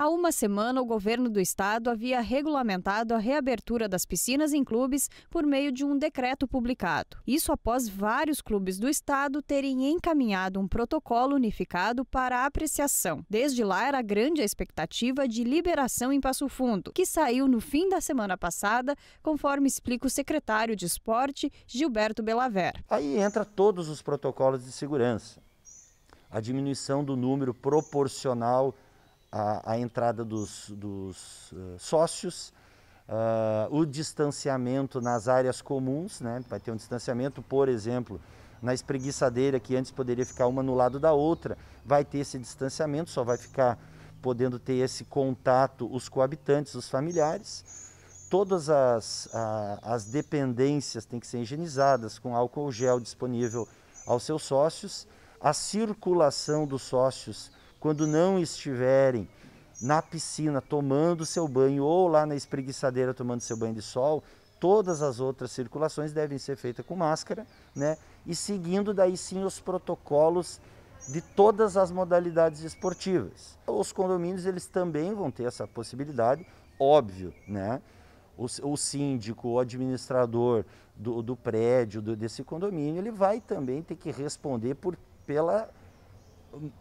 Há uma semana, o governo do estado havia regulamentado a reabertura das piscinas em clubes por meio de um decreto publicado. Isso após vários clubes do estado terem encaminhado um protocolo unificado para apreciação. Desde lá era grande a expectativa de liberação em Passo Fundo, que saiu no fim da semana passada, conforme explica o secretário de Esporte, Gilberto Belaver. Aí entra todos os protocolos de segurança. A diminuição do número proporcional a, a entrada dos, dos uh, sócios, uh, o distanciamento nas áreas comuns, né? vai ter um distanciamento, por exemplo, na espreguiçadeira, que antes poderia ficar uma no lado da outra, vai ter esse distanciamento, só vai ficar podendo ter esse contato os coabitantes, os familiares. Todas as, a, as dependências têm que ser higienizadas com álcool gel disponível aos seus sócios. A circulação dos sócios quando não estiverem na piscina tomando seu banho ou lá na espreguiçadeira tomando seu banho de sol, todas as outras circulações devem ser feitas com máscara, né? E seguindo daí sim os protocolos de todas as modalidades esportivas. Os condomínios eles também vão ter essa possibilidade, óbvio, né? O, o síndico, o administrador do, do prédio, do, desse condomínio, ele vai também ter que responder por, pela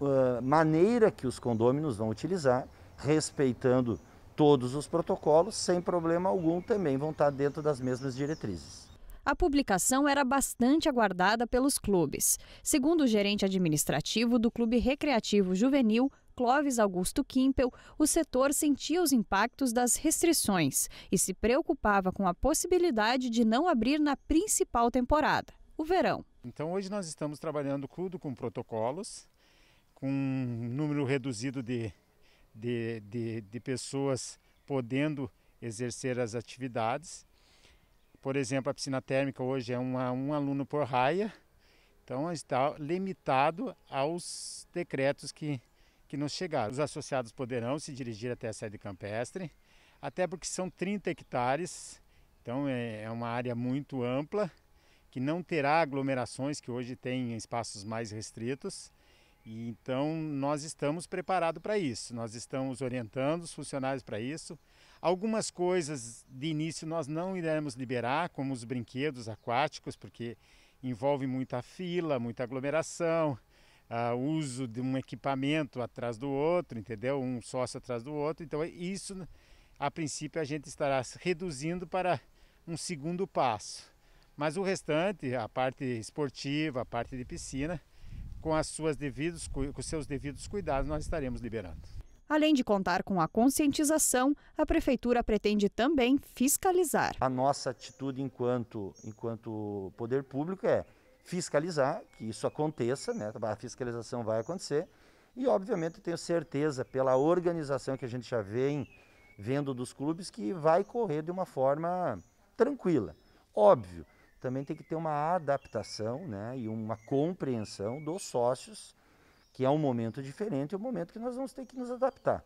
ah, maneira que os condôminos vão utilizar, respeitando todos os protocolos, sem problema algum, também vão estar dentro das mesmas diretrizes. A publicação era bastante aguardada pelos clubes. Segundo o gerente administrativo do Clube Recreativo Juvenil, Clóvis Augusto Kimpel, o setor sentia os impactos das restrições e se preocupava com a possibilidade de não abrir na principal temporada, o verão. Então hoje nós estamos trabalhando tudo com protocolos, com um número reduzido de, de, de, de pessoas podendo exercer as atividades. Por exemplo, a piscina térmica hoje é uma, um aluno por raia, então está limitado aos decretos que, que nos chegaram. Os associados poderão se dirigir até a sede campestre, até porque são 30 hectares, então é, é uma área muito ampla, que não terá aglomerações que hoje tem espaços mais restritos e então nós estamos preparados para isso, nós estamos orientando os funcionários para isso. Algumas coisas de início nós não iremos liberar, como os brinquedos aquáticos, porque envolve muita fila, muita aglomeração, uh, uso de um equipamento atrás do outro, entendeu? Um sócio atrás do outro. Então isso, a princípio, a gente estará reduzindo para um segundo passo. Mas o restante, a parte esportiva, a parte de piscina, com, as suas devidos, com os seus devidos cuidados, nós estaremos liberando. Além de contar com a conscientização, a Prefeitura pretende também fiscalizar. A nossa atitude enquanto, enquanto poder público é fiscalizar que isso aconteça, né? a fiscalização vai acontecer, e obviamente tenho certeza, pela organização que a gente já vem vendo dos clubes, que vai correr de uma forma tranquila. Óbvio, também tem que ter uma adaptação né, e uma compreensão dos sócios, que é um momento diferente, é um momento que nós vamos ter que nos adaptar.